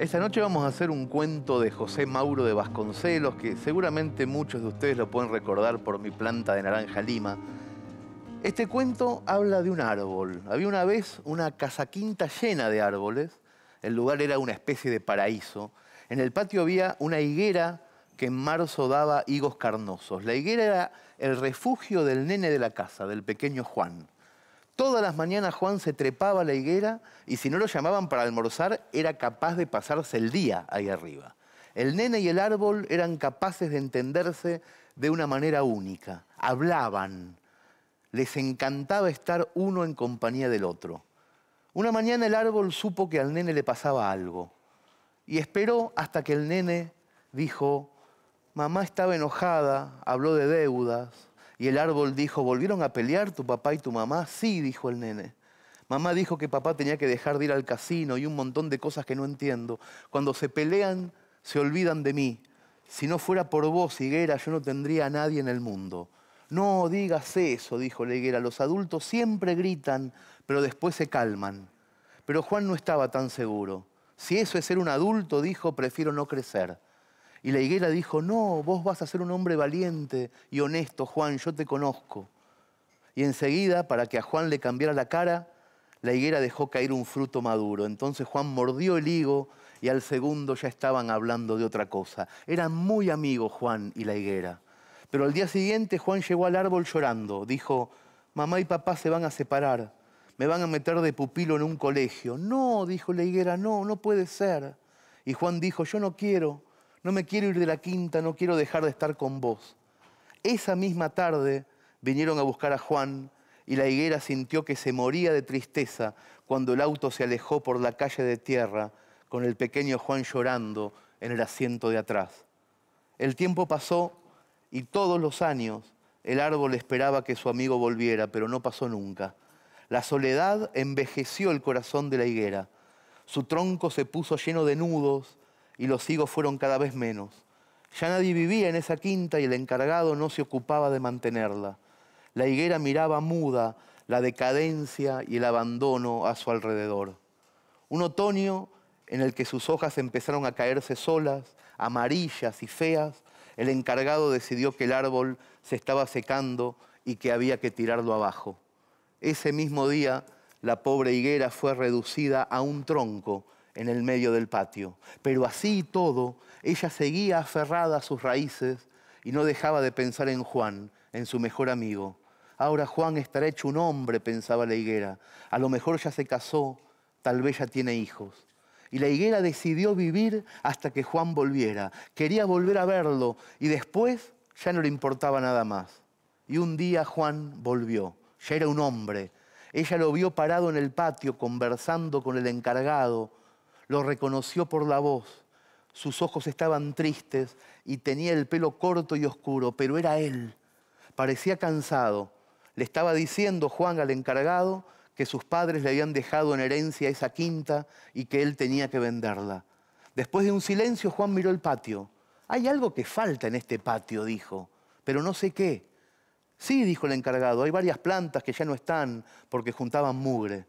Esta noche vamos a hacer un cuento de José Mauro de Vasconcelos, que seguramente muchos de ustedes lo pueden recordar por mi planta de naranja lima. Este cuento habla de un árbol. Había una vez una casa quinta llena de árboles. El lugar era una especie de paraíso. En el patio había una higuera que en marzo daba higos carnosos. La higuera era el refugio del nene de la casa, del pequeño Juan. Todas las mañanas Juan se trepaba a la higuera y si no lo llamaban para almorzar, era capaz de pasarse el día ahí arriba. El nene y el árbol eran capaces de entenderse de una manera única. Hablaban. Les encantaba estar uno en compañía del otro. Una mañana el árbol supo que al nene le pasaba algo y esperó hasta que el nene dijo, mamá estaba enojada, habló de deudas, y el árbol dijo, ¿volvieron a pelear tu papá y tu mamá? Sí, dijo el nene. Mamá dijo que papá tenía que dejar de ir al casino y un montón de cosas que no entiendo. Cuando se pelean, se olvidan de mí. Si no fuera por vos, higuera, yo no tendría a nadie en el mundo. No digas eso, dijo la higuera. Los adultos siempre gritan, pero después se calman. Pero Juan no estaba tan seguro. Si eso es ser un adulto, dijo, prefiero no crecer. Y la higuera dijo, no, vos vas a ser un hombre valiente y honesto, Juan, yo te conozco. Y enseguida, para que a Juan le cambiara la cara, la higuera dejó caer un fruto maduro. Entonces Juan mordió el higo y al segundo ya estaban hablando de otra cosa. Eran muy amigos Juan y la higuera. Pero al día siguiente Juan llegó al árbol llorando. Dijo, mamá y papá se van a separar, me van a meter de pupilo en un colegio. No, dijo la higuera, no, no puede ser. Y Juan dijo, yo no quiero, no me quiero ir de la quinta, no quiero dejar de estar con vos. Esa misma tarde vinieron a buscar a Juan y la higuera sintió que se moría de tristeza cuando el auto se alejó por la calle de tierra con el pequeño Juan llorando en el asiento de atrás. El tiempo pasó y todos los años el árbol esperaba que su amigo volviera, pero no pasó nunca. La soledad envejeció el corazón de la higuera. Su tronco se puso lleno de nudos y los higos fueron cada vez menos. Ya nadie vivía en esa quinta y el encargado no se ocupaba de mantenerla. La higuera miraba muda la decadencia y el abandono a su alrededor. Un otoño en el que sus hojas empezaron a caerse solas, amarillas y feas, el encargado decidió que el árbol se estaba secando y que había que tirarlo abajo. Ese mismo día, la pobre higuera fue reducida a un tronco en el medio del patio. Pero así y todo, ella seguía aferrada a sus raíces y no dejaba de pensar en Juan, en su mejor amigo. Ahora Juan estará hecho un hombre, pensaba la higuera. A lo mejor ya se casó, tal vez ya tiene hijos. Y la higuera decidió vivir hasta que Juan volviera. Quería volver a verlo y después ya no le importaba nada más. Y un día Juan volvió, ya era un hombre. Ella lo vio parado en el patio conversando con el encargado, lo reconoció por la voz. Sus ojos estaban tristes y tenía el pelo corto y oscuro, pero era él. Parecía cansado. Le estaba diciendo Juan al encargado que sus padres le habían dejado en herencia esa quinta y que él tenía que venderla. Después de un silencio, Juan miró el patio. Hay algo que falta en este patio, dijo, pero no sé qué. Sí, dijo el encargado, hay varias plantas que ya no están porque juntaban mugre.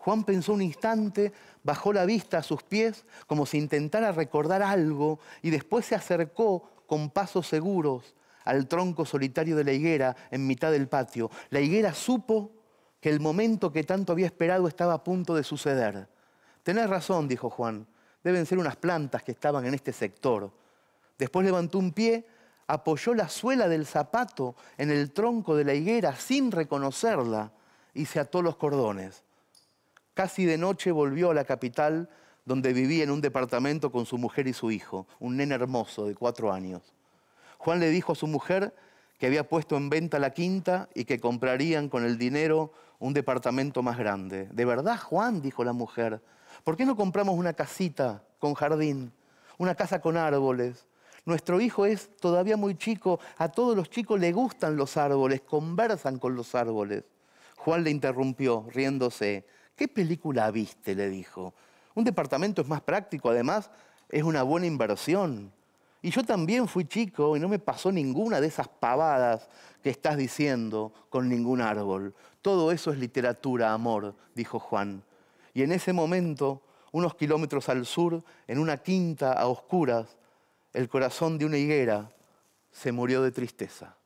Juan pensó un instante, bajó la vista a sus pies como si intentara recordar algo y después se acercó con pasos seguros al tronco solitario de la higuera en mitad del patio. La higuera supo que el momento que tanto había esperado estaba a punto de suceder. Tenés razón, dijo Juan, deben ser unas plantas que estaban en este sector. Después levantó un pie, apoyó la suela del zapato en el tronco de la higuera sin reconocerla y se ató los cordones. Casi de noche volvió a la capital, donde vivía en un departamento con su mujer y su hijo, un nene hermoso de cuatro años. Juan le dijo a su mujer que había puesto en venta la quinta y que comprarían con el dinero un departamento más grande. De verdad, Juan, dijo la mujer, ¿por qué no compramos una casita con jardín, una casa con árboles? Nuestro hijo es todavía muy chico, a todos los chicos le gustan los árboles, conversan con los árboles. Juan le interrumpió, riéndose. ¿Qué película viste? le dijo. Un departamento es más práctico, además es una buena inversión. Y yo también fui chico y no me pasó ninguna de esas pavadas que estás diciendo con ningún árbol. Todo eso es literatura, amor, dijo Juan. Y en ese momento, unos kilómetros al sur, en una quinta a oscuras, el corazón de una higuera se murió de tristeza.